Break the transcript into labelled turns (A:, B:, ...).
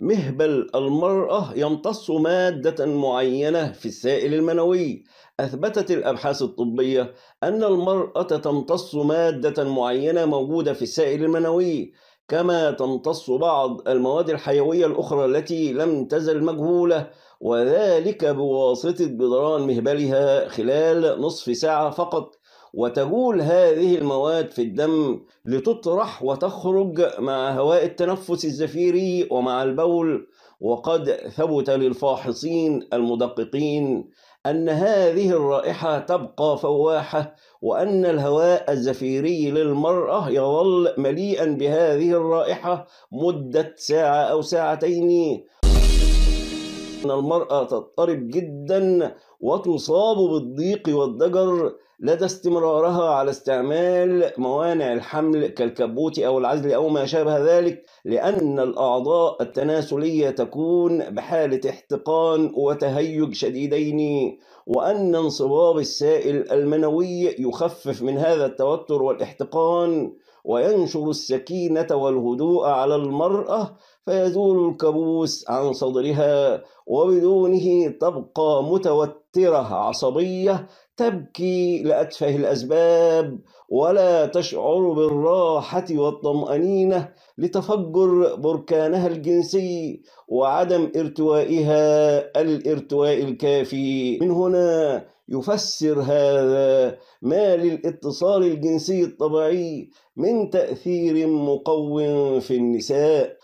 A: مهبل المرأة يمتص مادة معينة في السائل المنوي أثبتت الأبحاث الطبية أن المرأة تمتص مادة معينة موجودة في السائل المنوي كما تمتص بعض المواد الحيوية الأخرى التي لم تزل مجهولة وذلك بواسطة جدران مهبلها خلال نصف ساعة فقط وتجول هذه المواد في الدم لتطرح وتخرج مع هواء التنفس الزفيري ومع البول وقد ثبت للفاحصين المدققين أن هذه الرائحة تبقى فواحة وأن الهواء الزفيري للمرأة يظل مليئا بهذه الرائحة مدة ساعة أو ساعتين أن المرأة تضطرب جدا وتصاب بالضيق والضجر لدى استمرارها على استعمال موانع الحمل كالكبوت أو العزل أو ما شابه ذلك لأن الأعضاء التناسلية تكون بحالة احتقان وتهيج شديدين وأن انصباب السائل المنوي يخفف من هذا التوتر والاحتقان وينشر السكينة والهدوء على المرأة فيزول الكابوس عن صدرها وبدونه تبقى متوترة متوترة عصبية تبكي لأتفه الأسباب ولا تشعر بالراحة والطمأنينة لتفجر بركانها الجنسي وعدم ارتوائها الارتواء الكافي من هنا يفسر هذا ما للاتصال الجنسي الطبيعي من تأثير مقوم في النساء